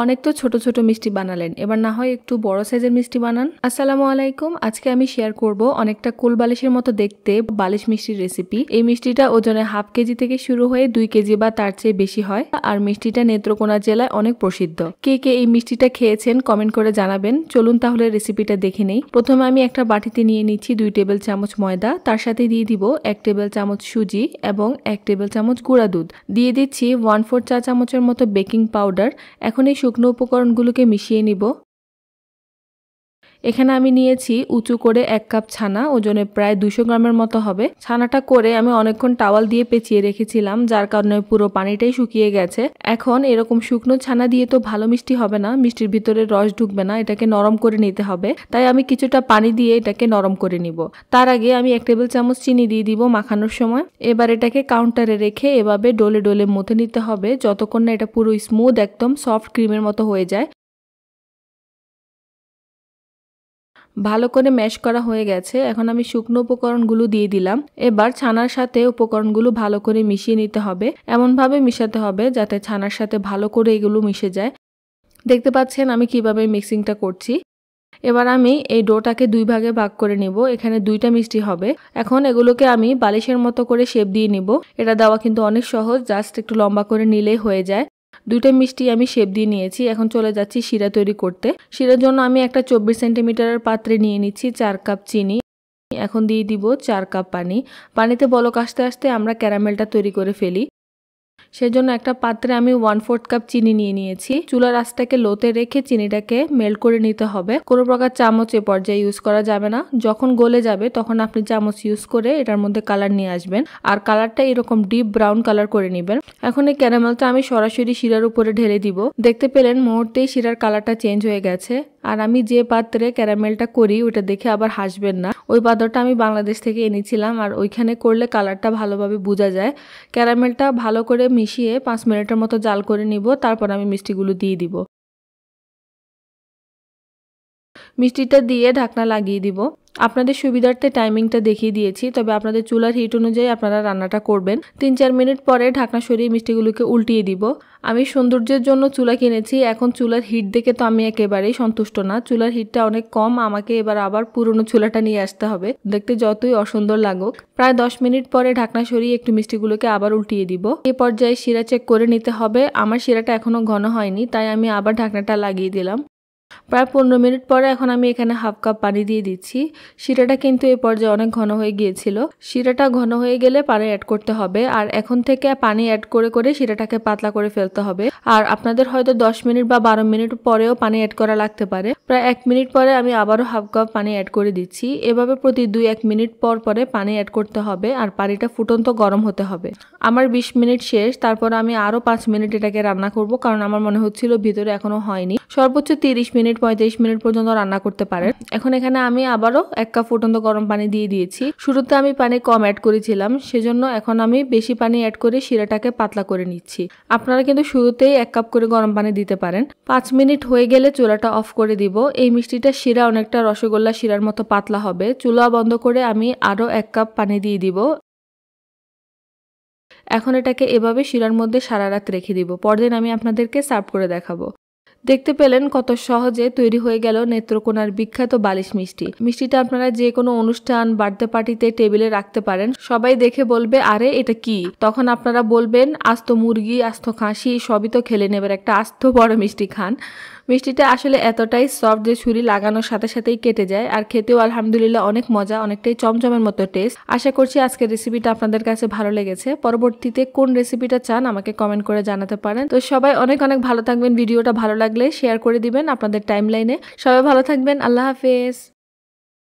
অনেক তো ছোট ছোট মিষ্টি বানালেন এবার না হয় একটু বড় সাইজের মিষ্টি বানান আসসালামু আলাইকুম আজকে আমি শেয়ার করব অনেকটা কুল বালিশের মতো দেখতে বালিশ মিষ্টির রেসিপি এই মিষ্টিটা ওজনে হাফ কেজি থেকে শুরু হয়ে দুই কেজি বা তার চেয়ে বেশি হয় আর মিষ্টিটা নেত্রকোনা জেলায় অনেক প্রসিদ্ধ কে কে এই মিষ্টিটা খেয়েছেন কমেন্ট করে জানাবেন চলুন তাহলে রেসিপিটা দেখে নেই প্রথমে আমি একটা বাটিতে নিয়ে নিচ্ছি দুই টেবিল চামচ ময়দা তার সাথে দিয়ে দিব এক টেবিল চামচ সুজি এবং এক টেবিল চামচ গুঁড়া দুধ দিয়ে দিচ্ছি ওয়ান ফোর চা চামচের মতো বেকিং পাউডার এখন এই শুকনো উপকরণগুলোকে মিশিয়ে নিব এখানে আমি নিয়েছি উঁচু করে এক কাপ ছানা ওজনে প্রায় দুশো গ্রামের মতো হবে ছানাটা করে আমি অনেকক্ষণ টাওয়াল দিয়ে পেঁচিয়ে রেখেছিলাম যার কারণে পুরো পানিটাই শুকিয়ে গেছে এখন এরকম শুকনো ছানা দিয়ে তো ভালো মিষ্টি হবে না মিষ্টির ভিতরে রস ঢুকবে না এটাকে নরম করে নিতে হবে তাই আমি কিছুটা পানি দিয়ে এটাকে নরম করে নিব তার আগে আমি এক টেবিল চামচ চিনি দিয়ে দিব মাখানোর সময় এবার এটাকে কাউন্টারে রেখে এভাবে ডোলে ডোলে মুথে নিতে হবে যতক্ষণ না এটা পুরো স্মুথ একদম সফট ক্রিমের মতো হয়ে যায় ভালো করে ম্যাশ করা হয়ে গেছে এখন আমি শুকনো উপকরণগুলো দিয়ে দিলাম এবার ছানার সাথে উপকরণগুলো ভালো করে মিশিয়ে নিতে হবে এমনভাবে মিশাতে হবে যাতে ছানার সাথে ভালো করে এগুলো মিশে যায় দেখতে পাচ্ছেন আমি কিভাবে মিক্সিংটা করছি এবার আমি এই ডোটাকে দুই ভাগে ভাগ করে নিব এখানে দুইটা মিষ্টি হবে এখন এগুলোকে আমি বালিশের মতো করে শেপ দিয়ে নিব এটা দেওয়া কিন্তু অনেক সহজ জাস্ট একটু লম্বা করে নিলেই হয়ে যায় দুইটা মিষ্টি আমি শেপ দিয়ে নিয়েছি এখন চলে যাচ্ছি শিরা তৈরি করতে শিরার জন্য আমি একটা চব্বিশ সেন্টিমিটারের পাত্রে নিয়ে নিচ্ছি চার কাপ চিনি এখন দিয়ে দিব চার কাপ পানি পানিতে বলক আসতে আসতে আমরা ক্যারামেলটা তৈরি করে ফেলি সেজন্য একটা পাত্রে আমি ওয়ান ফোর্থ কাপ চিনি নিয়ে নিয়েছি চুলার আঁচটাকে লোতে রেখে চিনিটাকে মেল্ট করে নিতে হবে কোনো প্রকার চামচ এ পর্যায়ে ইউজ করা যাবে না যখন গলে যাবে তখন আপনি চামচ ইউজ করে এটার মধ্যে কালার নিয়ে আসবেন আর কালারটা এরকম ডিপ ব্রাউন কালার করে নেবেন এখন এই ক্যারামেলটা আমি সরাসরি শিরার উপরে ঢেলে দিব দেখতে পেলেন মুহূর্তেই শিরার কালারটা চেঞ্জ হয়ে গেছে আর আমি যে পাত্রে ক্যারামেলটা করি ওটা দেখে আবার হাসবেন না ওই পাত্রটা আমি বাংলাদেশ থেকে এনেছিলাম আর ওইখানে করলে কালারটা ভালোভাবে বোঝা যায় ক্যারামেলটা ভালো করে মিশিয়ে পাঁচ মিনিটের মতো জাল করে নিব তারপর আমি মিষ্টিগুলো দিয়ে দিব মিষ্টিটা দিয়ে ঢাকনা লাগিয়ে দিব আপনাদের সুবিধার্থে টাইমিংটা দেখিয়ে দিয়েছি তবে আপনাদের চুলার হিট অনুযায়ী আপনারা রান্নাটা করবেন তিন চার মিনিট পরে ঢাকনা সরিয়ে মিষ্টিগুলোকে উল্টিয়ে দিব আমি সৌন্দর্যের জন্য চুলা কিনেছি এখন চুলার হিট দেখে তো আমি একেবারেই সন্তুষ্ট না চুলার হিটটা অনেক কম আমাকে এবার আবার পুরনো চুলাটা নিয়ে আসতে হবে দেখতে যতই অসুন্দর লাগুক প্রায় দশ মিনিট পরে ঢাকনা সরিয়ে একটু মিষ্টিগুলোকে আবার উল্টিয়ে দিব এ পর্যায়ে শিরা চেক করে নিতে হবে আমার শিরাটা এখনও ঘন হয়নি তাই আমি আবার ঢাকনাটা লাগিয়ে দিলাম প্রায় পনেরো মিনিট পরে এখন আমি এখানে হাফ কাপ পানি দিয়ে দিচ্ছি শিরাটা কিন্তু এ পর্যায়ে অনেক ঘন হয়ে গিয়েছিল শিরাটা ঘন হয়ে গেলে পানি অ্যাড করতে হবে আর এখন থেকে পানি অ্যাড করে করে শিরাটাকে পাতলা করে ফেলতে হবে আর আপনাদের হয়তো দশ মিনিট বা বারো মিনিট পরেও পানি অ্যাড করা লাগতে পারে প্রায় এক মিনিট পরে আমি আবারও হাফ কাপ পানি অ্যাড করে দিচ্ছি এভাবে প্রতি দুই এক মিনিট পর পরে পানি অ্যাড করতে হবে আর পানিটা ফুটন্ত গরম হতে হবে আমার ২০ মিনিট শেষ তারপর আমি আরও পাঁচ মিনিট এটাকে রান্না করব কারণ আমার মনে হচ্ছিল ভিতরে এখনও হয়নি সর্বোচ্চ তিরিশ মিনিট মিনিট পঁয়ত্রিশ মিনিট পর্যন্ত রান্না করতে পারেন এখন এখানে আমি আবারও এক কাপ ফুটন্ত গরম পানি দিয়ে দিয়েছি শুরুতে আমি পানি কম অ্যাড করেছিলাম সেজন্য এখন আমি বেশি পানি অ্যাড করে শিরাটাকে পাতলা করে নিচ্ছি আপনারা কিন্তু শুরুতেই এক কাপ করে গরম পানি দিতে পারেন পাঁচ মিনিট হয়ে গেলে চুলাটা অফ করে দিব এই মিষ্টিটা শিরা অনেকটা রসগোল্লা শিরার মতো পাতলা হবে চুলা বন্ধ করে আমি আরও এক কাপ পানি দিয়ে দিব এখন এটাকে এভাবে শিরার মধ্যে সারা রাত রেখে দিব পরদিন আমি আপনাদেরকে সার্ভ করে দেখাবো দেখতে পেলেন কত সহজে তৈরি হয়ে গেল নেত্রকোনার বিখ্যাত বালিশ মিষ্টি মিষ্টিটা আপনারা যে কোনো অনুষ্ঠান বার্থডে পার্টিতে টেবিলে রাখতে পারেন সবাই দেখে বলবে আরে এটা কি তখন আপনারা বলবেন আস্ত মুরগি আস্ত খাসি সবই তো খেলে নেবেন একটা আস্ত বড় মিষ্টি খান মিষ্টিটা আসলে এতটাই সফট যে ছুরি লাগানোর সাথে সাথেই কেটে যায় আর খেতেও আলহামদুলিল্লাহ অনেক মজা অনেকটাই চমচমের মতো টেস্ট আশা করছি আজকের রেসিপিটা আপনাদের কাছে ভালো লেগেছে পরবর্তীতে কোন রেসিপিটা চান আমাকে কমেন্ট করে জানাতে পারেন তো সবাই অনেক অনেক ভালো থাকবেন ভিডিওটা ভালো লাগে লাগলে শেয়ার করে দিবেন আপনাদের টাইম লাইনে সবাই ভালো থাকবেন আল্লাহ হাফেজ